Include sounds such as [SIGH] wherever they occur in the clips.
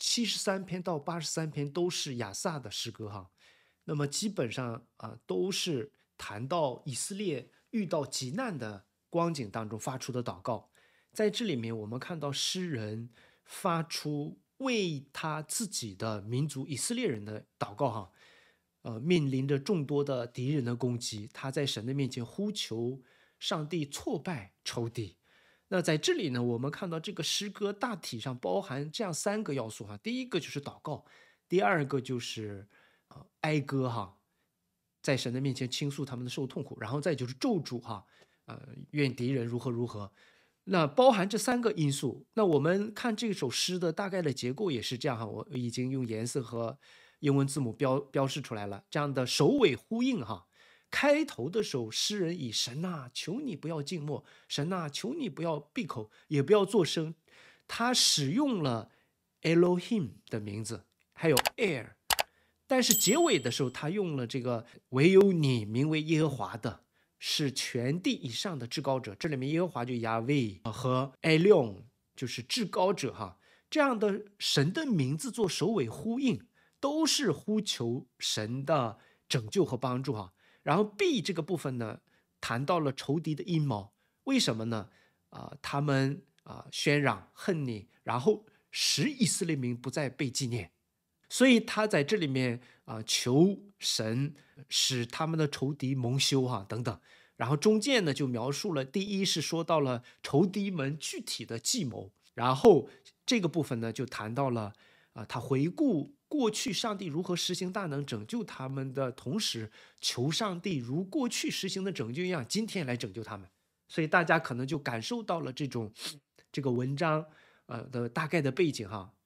七十三篇到八十三篇都是亚萨的诗歌哈，那么基本上啊都是谈到以色列遇到急难的光景当中发出的祷告，在这里面我们看到诗人发出为他自己的民族以色列人的祷告哈，呃面临着众多的敌人的攻击，他在神的面前呼求上帝挫败仇敌。那在这里呢，我们看到这个诗歌大体上包含这样三个要素哈，第一个就是祷告，第二个就是呃哀歌哈，在神的面前倾诉他们的受痛苦，然后再就是咒诅哈，呃愿敌人如何如何。那包含这三个因素，那我们看这首诗的大概的结构也是这样哈，我已经用颜色和英文字母标标示出来了，这样的首尾呼应哈。开头的时候，诗人以神呐，求你不要静默，神呐，求你不要闭口，也不要作声。他使用了 Elohim 的名字，还有 Air，但是结尾的时候，他用了这个唯有你，名为耶和华的，是全地以上的至高者。这里面耶和华就 Yahweh 和 e l o n 就是至高者哈。这样的神的名字做首尾呼应，都是呼求神的拯救和帮助哈。然后 B 这个部分呢，谈到了仇敌的阴谋，为什么呢？啊，他们啊喧嚷恨你，然后使以色列民不再被纪念。所以他在这里面啊求神使他们的仇敌蒙羞哈等等。然后中间呢就描述了，第一是说到了仇敌们具体的计谋，然后这个部分呢就谈到了啊他回顾。过去上帝如何实行大能拯救他们的同时，求上帝如过去实行的拯救一样，今天来拯救他们。所以大家可能就感受到了这种 [SNIFFS] 这个文章呃的大概的背景哈，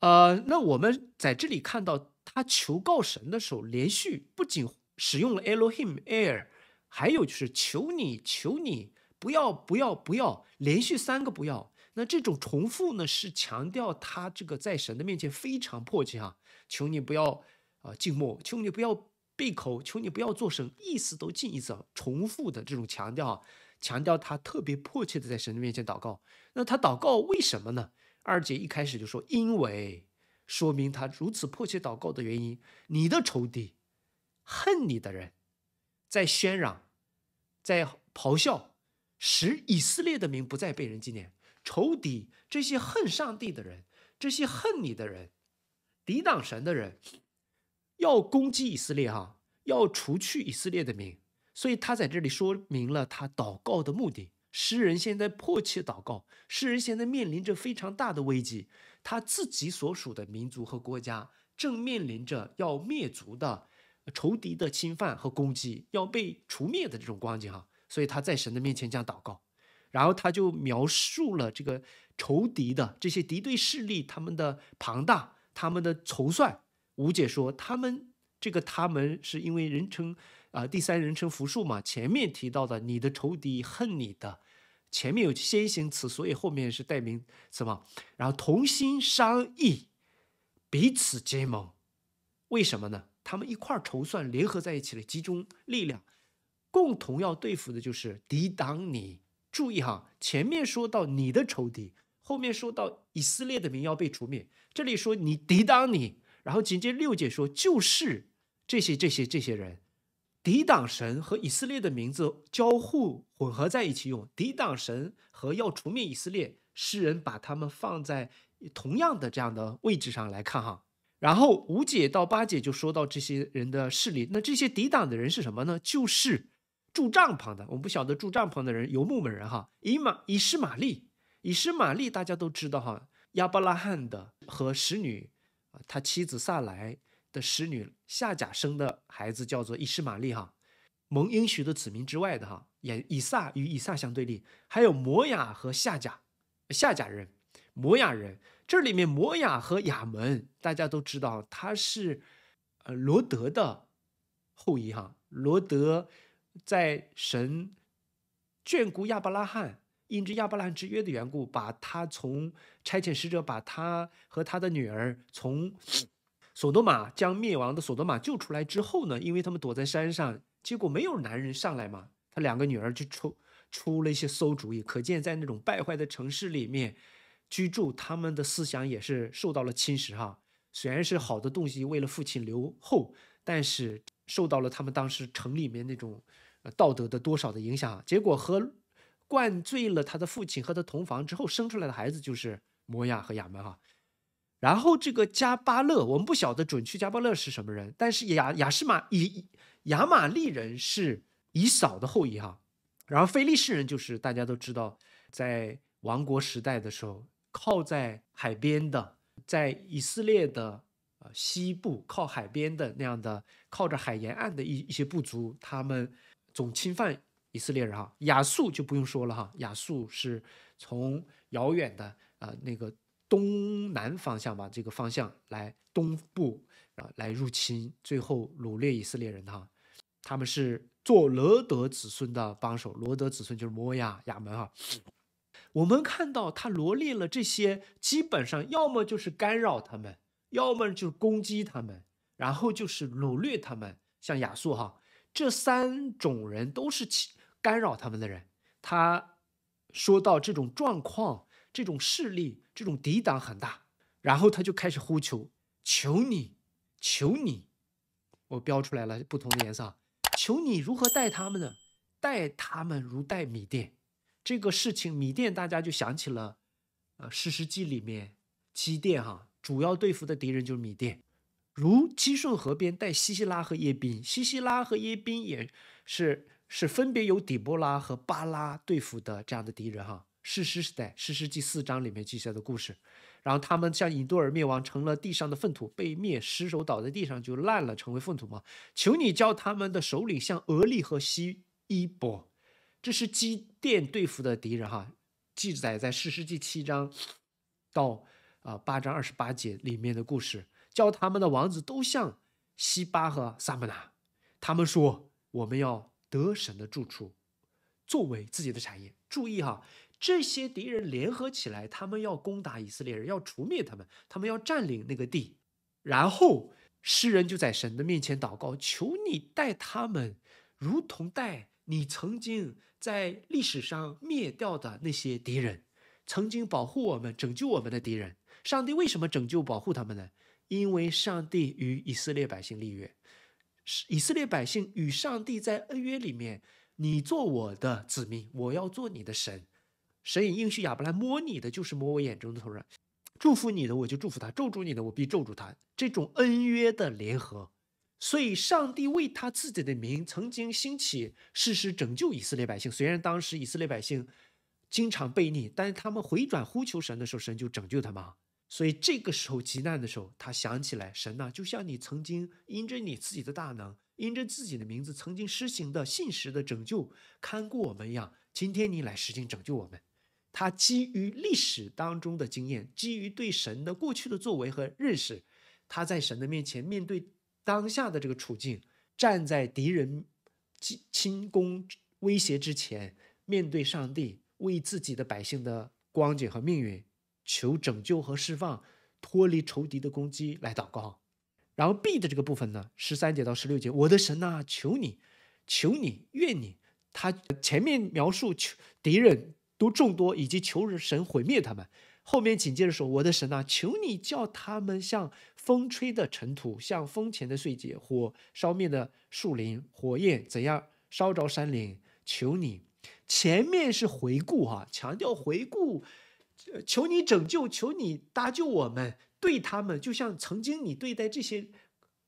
呃，那我们在这里看到他求告神的时候，连续不仅使用了 Elohim Air，还有就是求你求你不要不要不要，连续三个不要。那这种重复呢，是强调他这个在神的面前非常迫切啊！求你不要啊静默，求你不要闭口，求你不要做声，意思都近意思，重复的这种强调啊，强调他特别迫切的在神的面前祷告。那他祷告为什么呢？二姐一开始就说，因为说明他如此迫切祷告的原因，你的仇敌，恨你的人，在喧嚷，在咆哮，使以色列的名不再被人纪念。仇敌这些恨上帝的人，这些恨你的人，抵挡神的人，要攻击以色列哈，要除去以色列的民。所以他在这里说明了他祷告的目的。诗人现在迫切祷告，诗人现在面临着非常大的危机，他自己所属的民族和国家正面临着要灭族的仇敌的侵犯和攻击，要被除灭的这种光景哈。所以他在神的面前这样祷告。然后他就描述了这个仇敌的这些敌对势力，他们的庞大，他们的筹算。吴姐说，他们这个他们是因为人称啊第三人称复数嘛，前面提到的你的仇敌恨你的，前面有先行词，所以后面是代名词嘛。然后同心商议，彼此结盟，为什么呢？他们一块筹算，联合在一起了，集中力量，共同要对付的就是抵挡你。注意哈，前面说到你的仇敌，后面说到以色列的民要被除灭，这里说你抵挡你，然后紧接着六姐说就是这些这些这些人抵挡神和以色列的名字交互混合在一起用，抵挡神和要除灭以色列，诗人把他们放在同样的这样的位置上来看哈，然后五姐到八姐就说到这些人的势力，那这些抵挡的人是什么呢？就是。住帐篷的，我们不晓得住帐篷的人，游牧们人哈。以马以诗玛利，以诗玛利大家都知道哈。亚伯拉罕的和使女啊，他妻子萨莱的使女夏甲生的孩子叫做以诗玛利哈。蒙应许的子民之外的哈，也以撒与以撒相对立，还有摩亚和夏甲，夏甲人，摩亚人。这里面摩亚和亚门大家都知道他是，呃，罗德的后裔哈，罗德。在神眷顾亚伯拉罕，因之亚伯拉罕之约的缘故，把他从差遣使者把他和他的女儿从 [SNIFFS] 索多玛将灭亡的索多玛救出来之后呢，因为他们躲在山上，结果没有男人上来嘛，他两个女儿就出出了一些馊主意。可见在那种败坏的城市里面居住，他们的思想也是受到了侵蚀哈。虽然是好的东西，为了父亲留后，但是受到了他们当时城里面那种。道德的多少的影响啊？结果和灌醉了他的父亲，和他同房之后生出来的孩子就是摩亚和亚门哈。然后这个加巴勒，我们不晓得准确加巴勒是什么人，但是雅雅什马以雅玛利人是以扫的后裔哈。然后菲利士人就是大家都知道，在王国时代的时候，靠在海边的，在以色列的呃西部靠海边的那样的靠着海沿岸的一一些部族，他们。总侵犯以色列人哈，亚述就不用说了哈，亚述是从遥远的啊那个东南方向吧，这个方向来东部啊来入侵，最后掳掠以色列人哈，他们是做罗德子孙的帮手，罗德子孙就是摩亚亚门哈，我们看到他罗列了这些，基本上要么就是干扰他们，要么就是攻击他们，然后就是掳掠他们，像亚述哈。这三种人都是干干扰他们的人。他说到这种状况、这种势力、这种抵挡很大，然后他就开始呼求：求你，求你！我标出来了不同的颜色求你如何待他们呢？待他们如待米店。这个事情，米店大家就想起了《呃史记》里面，姬店哈，主要对付的敌人就是米店。如基顺河边带西希拉和耶宾，西希拉和耶宾也是是分别由底波拉和巴拉对付的这样的敌人哈。史诗时代，史诗第四章里面记载的故事。然后他们像引多尔灭亡，成了地上的粪土，被灭尸首倒在地上就烂了，成为粪土嘛。求你叫他们的首领像俄利和西伊伯，这是基甸对付的敌人哈。记载在史诗第七章到啊八章二十八节里面的故事。叫他们的王子都像西巴和萨母纳。他们说我们要得神的住处，作为自己的产业。注意哈，这些敌人联合起来，他们要攻打以色列人，要除灭他们，他们要占领那个地。然后诗人就在神的面前祷告，求你带他们如同带你曾经在历史上灭掉的那些敌人，曾经保护我们、拯救我们的敌人。上帝为什么拯救保护他们呢？因为上帝与以色列百姓立约，是以色列百姓与上帝在恩约里面，你做我的子民，我要做你的神。神以应许亚伯兰摸你的，就是摸我眼中的头人，祝福你的我就祝福他，咒住你的我必咒住他。这种恩约的联合，所以上帝为他自己的名，曾经兴起誓师拯救以色列百姓。虽然当时以色列百姓经常悖逆，但是他们回转呼求神的时候，神就拯救他们。所以这个时候极难的时候，他想起来神呢，就像你曾经因着你自己的大能，因着自己的名字曾经施行的信实的拯救看顾我们一样，今天你来实行拯救我们。他基于历史当中的经验，基于对神的过去的作为和认识，他在神的面前，面对当下的这个处境，站在敌人侵侵攻威胁之前，面对上帝为自己的百姓的光景和命运。求拯救和释放，脱离仇敌的攻击来祷告。然后 B 的这个部分呢，十三节到十六节，我的神呐，求你，求你，愿你，他前面描述求敌人都众多，以及求神毁灭他们。后面紧接着说，我的神呐，求你叫他们像风吹的尘土，像风前的碎秸，火烧灭的树林，火焰怎样烧着山林？求你，前面是回顾哈，强调回顾。求你拯救，求你搭救我们，对他们就像曾经你对待这些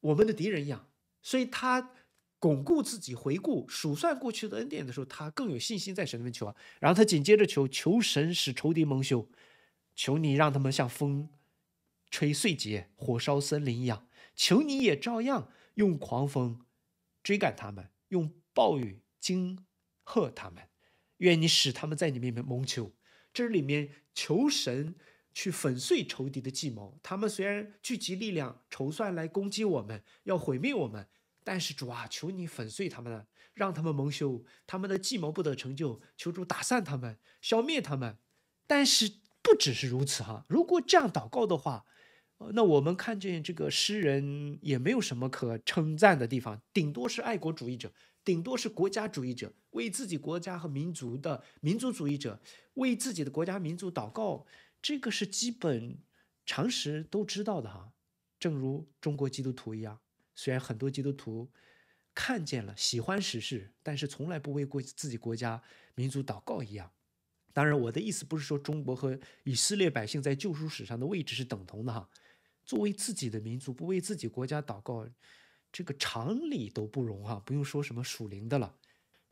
我们的敌人一样。所以他巩固自己，回顾数算过去的恩典的时候，他更有信心在神那边求啊。然后他紧接着求，求神使仇敌蒙羞，求你让他们像风吹碎节、火烧森林一样，求你也照样用狂风追赶他们，用暴雨惊吓他们，愿你使他们在你面前蒙羞。这里面。求神去粉碎仇敌的计谋，他们虽然聚集力量筹算来攻击我们，要毁灭我们，但是主啊，求你粉碎他们，让他们蒙羞，他们的计谋不得成就。求主打散他们，消灭他们。但是不只是如此哈，如果这样祷告的话，那我们看见这个诗人也没有什么可称赞的地方，顶多是爱国主义者，顶多是国家主义者，为自己国家和民族的民族主义者。为自己的国家民族祷告，这个是基本常识都知道的哈。正如中国基督徒一样，虽然很多基督徒看见了喜欢时事，但是从来不为国自己国家民族祷告一样。当然，我的意思不是说中国和以色列百姓在救赎史上的位置是等同的哈。作为自己的民族，不为自己国家祷告，这个常理都不容哈，不用说什么属灵的了。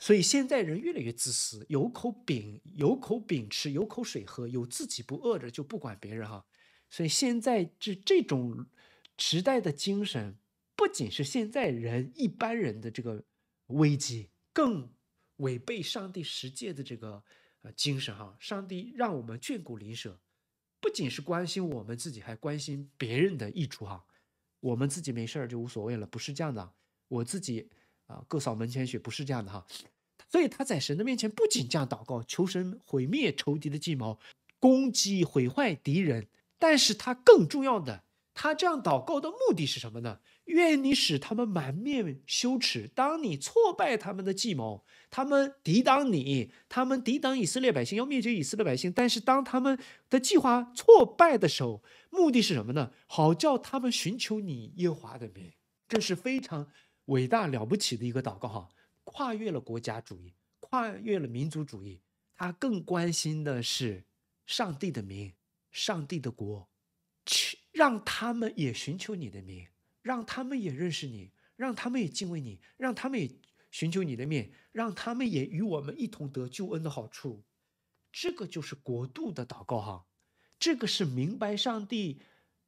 所以现在人越来越自私，有口饼有口饼吃，有口水喝，有自己不饿着就不管别人哈。所以现在这这种时代的精神，不仅是现在人一般人的这个危机，更违背上帝世界的这个呃精神哈。上帝让我们眷顾邻舍，不仅是关心我们自己，还关心别人的益处哈。我们自己没事儿就无所谓了，不是这样的。我自己啊，各扫门前雪，不是这样的哈。所以他在神的面前不仅这样祷告，求神毁灭仇敌的计谋，攻击毁坏敌人，但是他更重要的，他这样祷告的目的是什么呢？愿你使他们满面羞耻，当你挫败他们的计谋，他们抵挡你，他们抵挡以色列百姓，要灭绝以色列百姓，但是当他们的计划挫败的时候，目的是什么呢？好叫他们寻求你耶和华的名，这是非常伟大了不起的一个祷告哈。跨越了国家主义，跨越了民族主义，他更关心的是上帝的名、上帝的国，去让他们也寻求你的名，让他们也认识你，让他们也敬畏你，让他们也寻求你的面，让他们也与我们一同得救恩的好处。这个就是国度的祷告哈，这个是明白上帝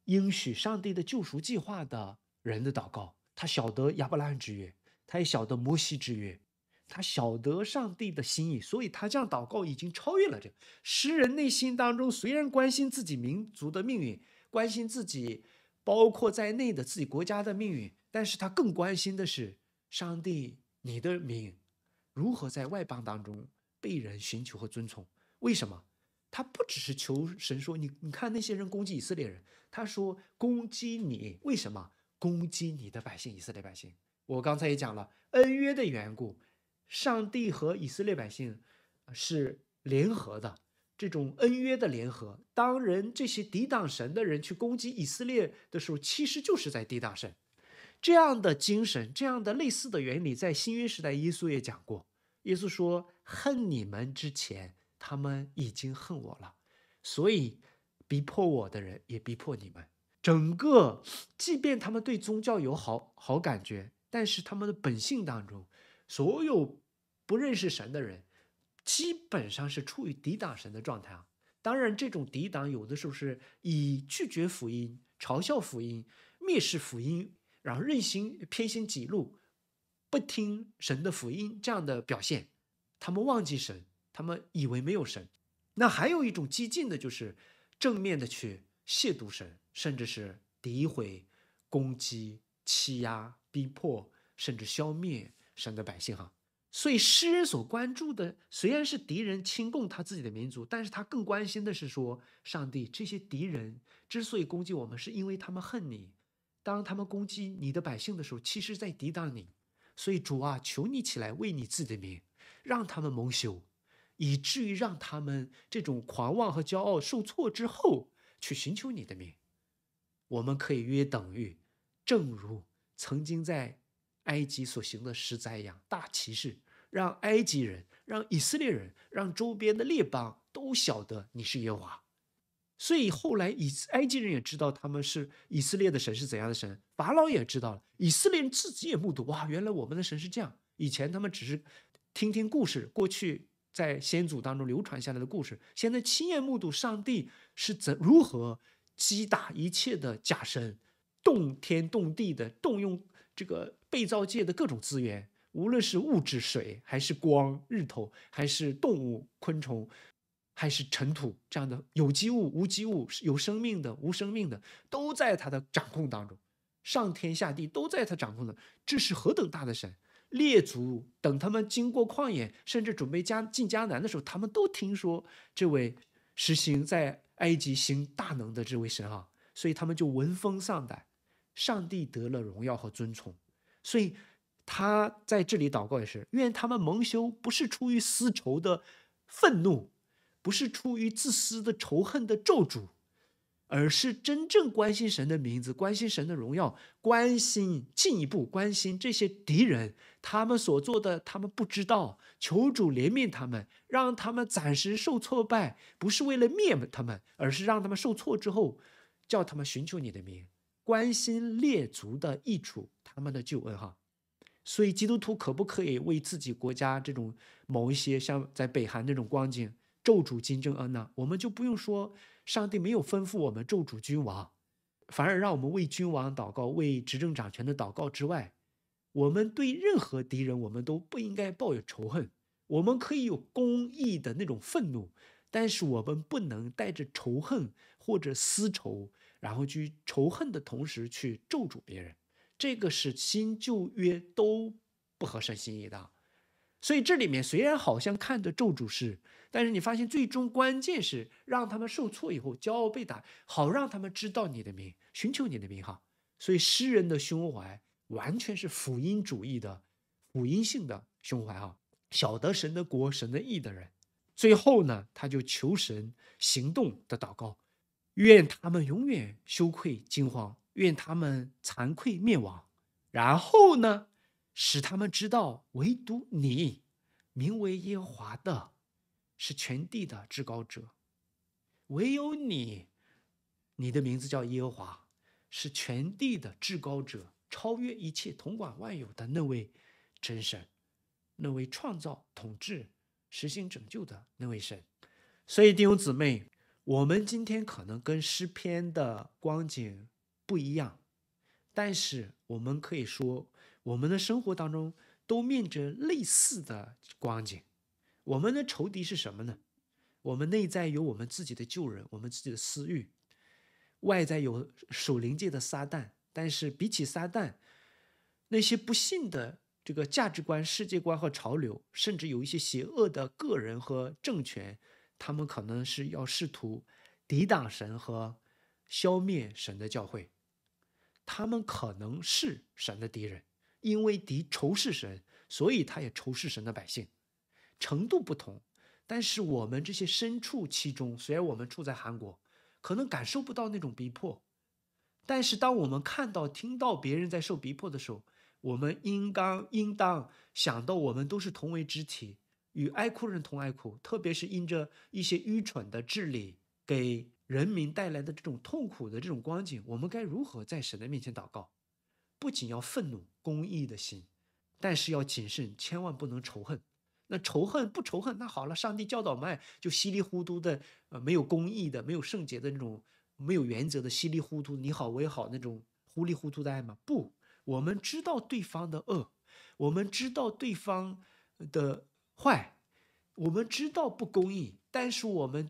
应许、上帝的救赎计划的人的祷告，他晓得亚伯拉罕之约。他也晓得摩西之约，他晓得上帝的心意，所以他这样祷告已经超越了这个诗人内心当中。虽然关心自己民族的命运，关心自己包括在内的自己国家的命运，但是他更关心的是上帝，你的名如何在外邦当中被人寻求和尊崇？为什么？他不只是求神说你，你看那些人攻击以色列人，他说攻击你，为什么攻击你的百姓以色列百姓？我刚才也讲了恩约的缘故，上帝和以色列百姓是联合的，这种恩约的联合，当人这些抵挡神的人去攻击以色列的时候，其实就是在抵挡神。这样的精神，这样的类似的原理，在新约时代，耶稣也讲过。耶稣说：“恨你们之前，他们已经恨我了，所以逼迫我的人也逼迫你们。”整个，即便他们对宗教有好好感觉。但是他们的本性当中，所有不认识神的人，基本上是处于抵挡神的状态啊。当然，这种抵挡有的时候是以拒绝福音、嘲笑福音、蔑视福音，然后任心偏心己路，不听神的福音这样的表现。他们忘记神，他们以为没有神。那还有一种激进的，就是正面的去亵渎神，甚至是诋毁、攻击、欺压。逼迫甚至消灭神的百姓，哈！所以诗人所关注的虽然是敌人侵攻他自己的民族，但是他更关心的是说：上帝，这些敌人之所以攻击我们，是因为他们恨你。当他们攻击你的百姓的时候，其实在抵挡你。所以主啊，求你起来为你自己的名，让他们蒙羞，以至于让他们这种狂妄和骄傲受挫之后，去寻求你的名。我们可以约等于，正如。曾经在埃及所行的十灾一样大骑士，让埃及人、让以色列人、让周边的列邦都晓得你是耶和华。所以后来以埃及人也知道他们是以色列的神是怎样的神，法老也知道了。以色列人自己也目睹哇，原来我们的神是这样。以前他们只是听听故事，过去在先祖当中流传下来的故事，现在亲眼目睹上帝是怎如何击打一切的假神。动天动地的，动用这个被造界的各种资源，无论是物质、水，还是光、日头，还是动物、昆虫，还是尘土这样的有机物、无机物、有生命的、无生命的，都在他的掌控当中。上天下地都在他掌控的，这是何等大的神！列祖等他们经过旷野，甚至准备加进迦南的时候，他们都听说这位实行在埃及行大能的这位神啊。所以他们就闻风丧胆，上帝得了荣耀和尊崇。所以他在这里祷告也是愿他们蒙羞，不是出于私仇的愤怒，不是出于自私的仇恨的咒诅，而是真正关心神的名字，关心神的荣耀，关心进一步关心这些敌人他们所做的，他们不知道求主怜悯他们，让他们暂时受挫败，不是为了灭他们，而是让他们受挫之后。叫他们寻求你的名，关心列族的益处，他们的救恩哈。所以基督徒可不可以为自己国家这种某一些像在北韩那种光景咒主金正恩呢？我们就不用说上帝没有吩咐我们咒主君王，反而让我们为君王祷告，为执政掌权的祷告之外，我们对任何敌人我们都不应该抱有仇恨。我们可以有公义的那种愤怒，但是我们不能带着仇恨或者私仇。然后去仇恨的同时去咒诅别人，这个是新旧约都不合神心意的。所以这里面虽然好像看着咒诅是，但是你发现最终关键是让他们受挫以后，骄傲被打，好让他们知道你的名，寻求你的名哈。所以诗人的胸怀完全是福音主义的，福音性的胸怀哈。晓得神的国、神的义的人，最后呢，他就求神行动的祷告。愿他们永远羞愧惊慌，愿他们惭愧灭亡。然后呢，使他们知道，唯独你，名为耶和华的，是全地的至高者；唯有你，你的名字叫耶和华，是全地的至高者，超越一切，统管万有的那位真神，那位创造、统治、实行拯救的那位神。所以弟兄姊妹。我们今天可能跟诗篇的光景不一样，但是我们可以说，我们的生活当中都面着类似的光景。我们的仇敌是什么呢？我们内在有我们自己的旧人，我们自己的私欲；外在有属灵界的撒旦。但是比起撒旦，那些不幸的这个价值观、世界观和潮流，甚至有一些邪恶的个人和政权。他们可能是要试图抵挡神和消灭神的教会，他们可能是神的敌人，因为敌仇视神，所以他也仇视神的百姓，程度不同。但是我们这些身处其中，虽然我们处在韩国，可能感受不到那种逼迫，但是当我们看到、听到别人在受逼迫的时候，我们应当应当想到，我们都是同为肢体。与哀哭人同哀哭，特别是因着一些愚蠢的治理给人民带来的这种痛苦的这种光景，我们该如何在神的面前祷告？不仅要愤怒公义的心，但是要谨慎，千万不能仇恨。那仇恨不仇恨？那好了，上帝教导我们就稀里糊涂的，呃，没有公义的，没有圣洁的那种，没有原则的，稀里糊涂你好我也好那种糊里糊涂的爱吗？不，我们知道对方的恶，我们知道对方的。坏，我们知道不公义，但是我们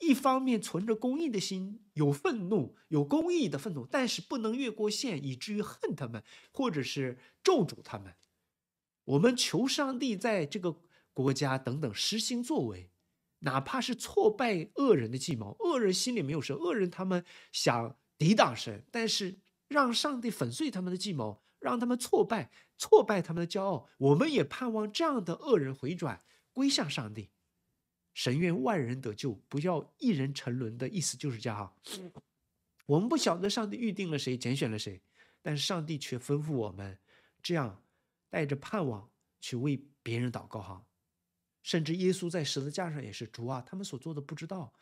一方面存着公义的心，有愤怒，有公义的愤怒，但是不能越过线，以至于恨他们，或者是咒诅他们。我们求上帝在这个国家等等实行作为，哪怕是挫败恶人的计谋。恶人心里没有神，恶人他们想抵挡神，但是让上帝粉碎他们的计谋，让他们挫败。挫败他们的骄傲，我们也盼望这样的恶人回转归向上帝。神愿万人得救，不要一人沉沦的意思就是这样哈。我们不晓得上帝预定了谁，拣选了谁，但是上帝却吩咐我们这样带着盼望去为别人祷告哈。甚至耶稣在十字架上也是主啊，他们所做的不知道。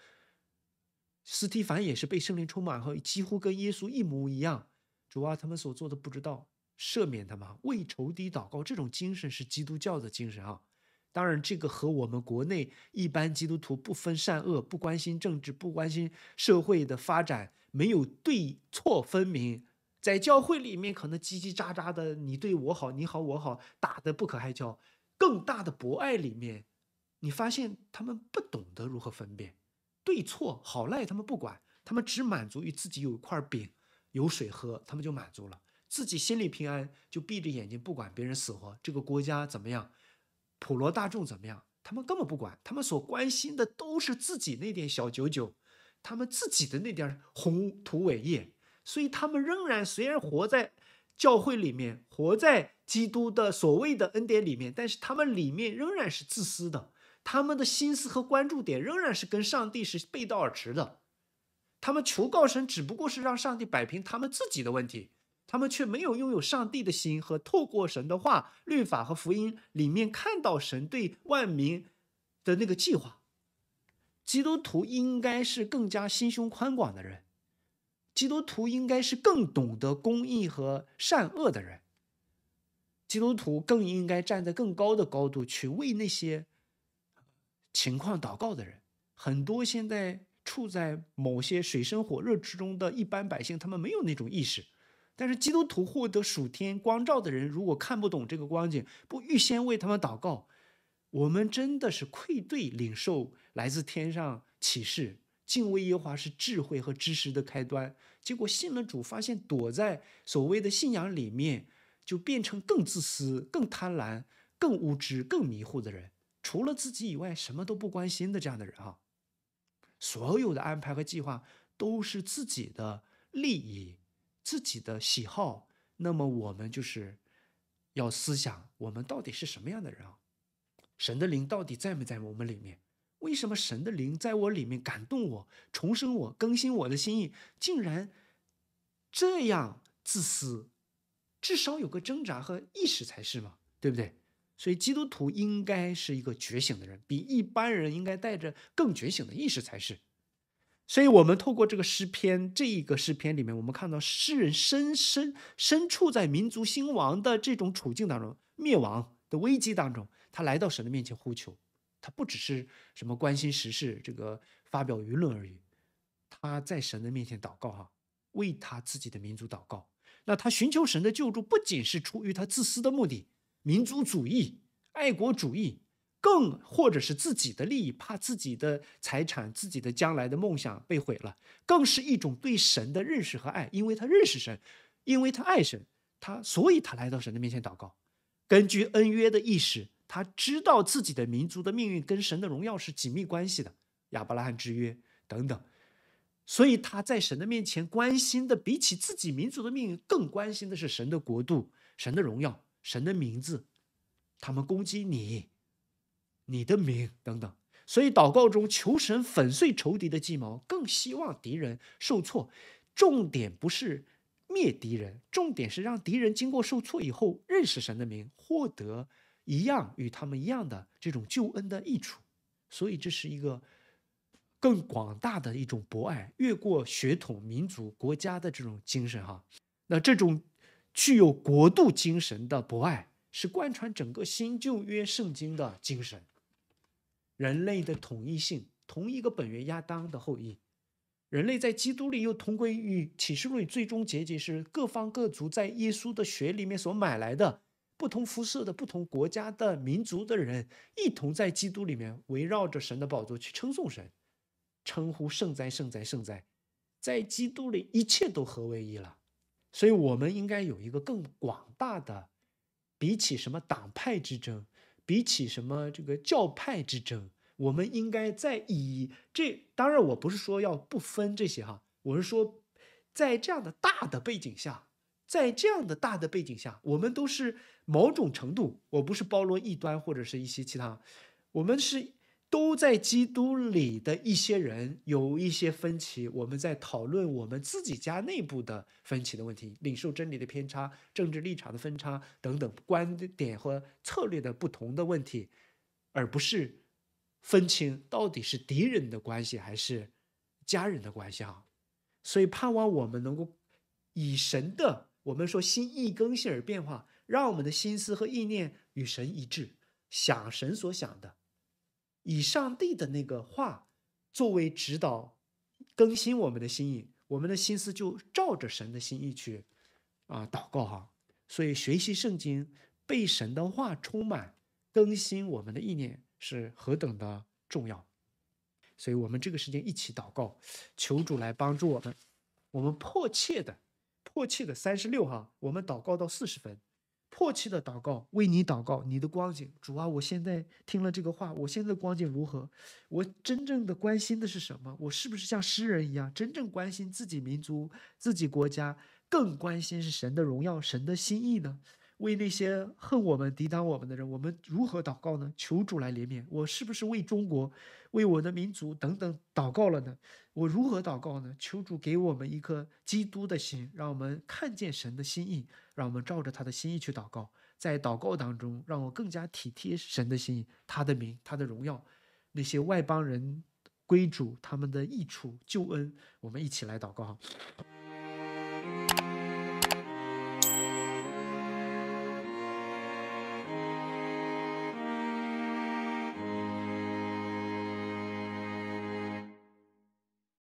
斯蒂凡也是被圣灵充满后，几乎跟耶稣一模一样。主啊，他们所做的不知道。赦免他们，为仇敌祷告，这种精神是基督教的精神啊。当然，这个和我们国内一般基督徒不分善恶，不关心政治，不关心社会的发展，没有对错分明。在教会里面，可能叽叽喳喳的，你对我好，你好我好，打的不可开交。更大的博爱里面，你发现他们不懂得如何分辨对错，好赖他们不管，他们只满足于自己有一块饼，有水喝，他们就满足了。自己心里平安，就闭着眼睛不管别人死活，这个国家怎么样，普罗大众怎么样，他们根本不管，他们所关心的都是自己那点小九九，他们自己的那点宏图伟业。所以他们仍然虽然活在教会里面，活在基督的所谓的恩典里面，但是他们里面仍然是自私的，他们的心思和关注点仍然是跟上帝是背道而驰的。他们求告神，只不过是让上帝摆平他们自己的问题。他们却没有拥有上帝的心和透过神的话、律法和福音里面看到神对万民的那个计划。基督徒应该是更加心胸宽广的人，基督徒应该是更懂得公义和善恶的人，基督徒更应该站在更高的高度去为那些情况祷告的人。很多现在处在某些水深火热之中的一般百姓，他们没有那种意识。但是基督徒获得属天光照的人，如果看不懂这个光景，不预先为他们祷告，我们真的是愧对领受来自天上启示。敬畏耶华是智慧和知识的开端。结果信了主，发现躲在所谓的信仰里面，就变成更自私、更贪婪、更无知、更迷糊的人，除了自己以外什么都不关心的这样的人啊！所有的安排和计划都是自己的利益。自己的喜好，那么我们就是要思想，我们到底是什么样的人啊？神的灵到底在没在我们里面？为什么神的灵在我里面感动我、重生我、更新我的心意，竟然这样自私？至少有个挣扎和意识才是嘛，对不对？所以基督徒应该是一个觉醒的人，比一般人应该带着更觉醒的意识才是。所以，我们透过这个诗篇，这一个诗篇里面，我们看到诗人深深深处在民族兴亡的这种处境当中、灭亡的危机当中，他来到神的面前呼求。他不只是什么关心时事、这个发表舆论而已，他在神的面前祷告，哈，为他自己的民族祷告。那他寻求神的救助，不仅是出于他自私的目的，民族主义、爱国主义。更或者是自己的利益，怕自己的财产、自己的将来的梦想被毁了，更是一种对神的认识和爱，因为他认识神，因为他爱神，他所以他来到神的面前祷告。根据恩约的意识，他知道自己的民族的命运跟神的荣耀是紧密关系的，亚伯拉罕之约等等，所以他在神的面前关心的，比起自己民族的命运，更关心的是神的国度、神的荣耀、神的名字。他们攻击你。你的名等等，所以祷告中求神粉碎仇敌的计谋，更希望敌人受挫，重点不是灭敌人，重点是让敌人经过受挫以后认识神的名，获得一样与他们一样的这种救恩的益处。所以这是一个更广大的一种博爱，越过血统、民族、国家的这种精神哈。那这种具有国度精神的博爱，是贯穿整个新旧约圣经的精神。人类的统一性，同一个本源亚当的后裔，人类在基督里又同归于启示录里最终结局是各方各族在耶稣的血里面所买来的不同肤色的不同国家的民族的人，一同在基督里面围绕着神的宝座去称颂神，称呼圣哉圣哉圣哉，在基督里一切都合为一了，所以我们应该有一个更广大的，比起什么党派之争。比起什么这个教派之争，我们应该在以这当然我不是说要不分这些哈，我是说在这样的大的背景下，在这样的大的背景下，我们都是某种程度，我不是包罗异端或者是一些其他，我们是。都在基督里的一些人有一些分歧，我们在讨论我们自己家内部的分歧的问题，领受真理的偏差、政治立场的分差等等观点和策略的不同的问题，而不是分清到底是敌人的关系还是家人的关系哈。所以盼望我们能够以神的，我们说心一更新而变化，让我们的心思和意念与神一致，想神所想的。以上帝的那个话作为指导，更新我们的心意，我们的心思就照着神的心意去啊祷告哈。所以学习圣经，被神的话充满，更新我们的意念是何等的重要。所以我们这个时间一起祷告，求主来帮助我们。我们迫切的，迫切的三十六哈，我们祷告到四十分。迫切的祷告，为你祷告，你的光景，主啊，我现在听了这个话，我现在光景如何？我真正的关心的是什么？我是不是像诗人一样，真正关心自己民族、自己国家，更关心是神的荣耀、神的心意呢？为那些恨我们、抵挡我们的人，我们如何祷告呢？求主来怜悯，我是不是为中国、为我的民族等等祷告了呢？我如何祷告呢？求主给我们一颗基督的心，让我们看见神的心意。让我们照着他的心意去祷告，在祷告当中，让我更加体贴神的心意、他的名、他的荣耀，那些外邦人归主他们的益处、救恩，我们一起来祷告哈。